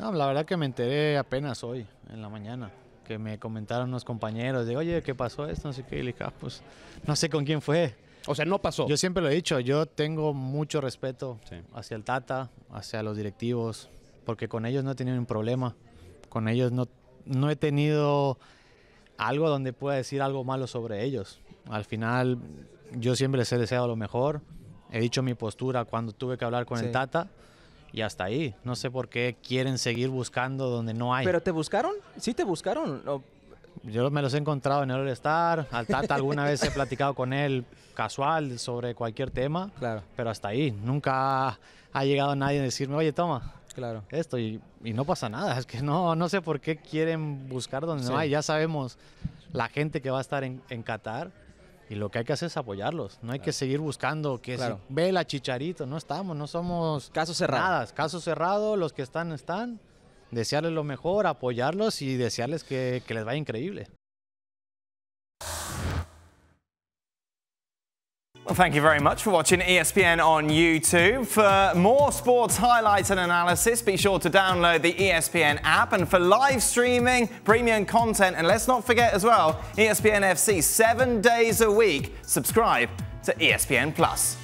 la verdad que me enteré apenas hoy, en la mañana, que me comentaron unos compañeros de, oye, ¿qué pasó esto? No sé qué, y le dije, ah, pues no sé con quién fue. O sea, no pasó. Yo siempre lo he dicho, yo tengo mucho respeto hacia el Tata, hacia los directivos, porque con ellos no he tenido un problema, con ellos no, no he tenido algo donde pueda decir algo malo sobre ellos. Al final, yo siempre les he deseado lo mejor, he dicho mi postura cuando tuve que hablar con el Tata y hasta ahí. No sé por qué quieren seguir buscando donde no hay. ¿Pero te buscaron? ¿Sí te buscaron? Yo me los he encontrado en el All Star, al Tata alguna vez he platicado con él casual sobre cualquier tema, claro. pero hasta ahí, nunca ha llegado nadie a decirme, oye, toma, claro. esto, y, no pasa nada, es que no, no sé por qué quieren buscar donde no hay, ya sabemos la gente que va a estar en, en Qatar, y lo que hay que hacer es apoyarlos. No hay que seguir buscando que se ve la chicharito. No estamos, no somos. Casos cerradas Casos cerrados, los que están, están. Desearles lo mejor, apoyarlos y desearles que, que les vaya increíble. Well, thank you very much for watching ESPN on YouTube. For more sports highlights and analysis, be sure to download the ESPN app. And for live streaming, premium content, and let's not forget as well, ESPN FC seven days a week. Subscribe to ESPN Plus.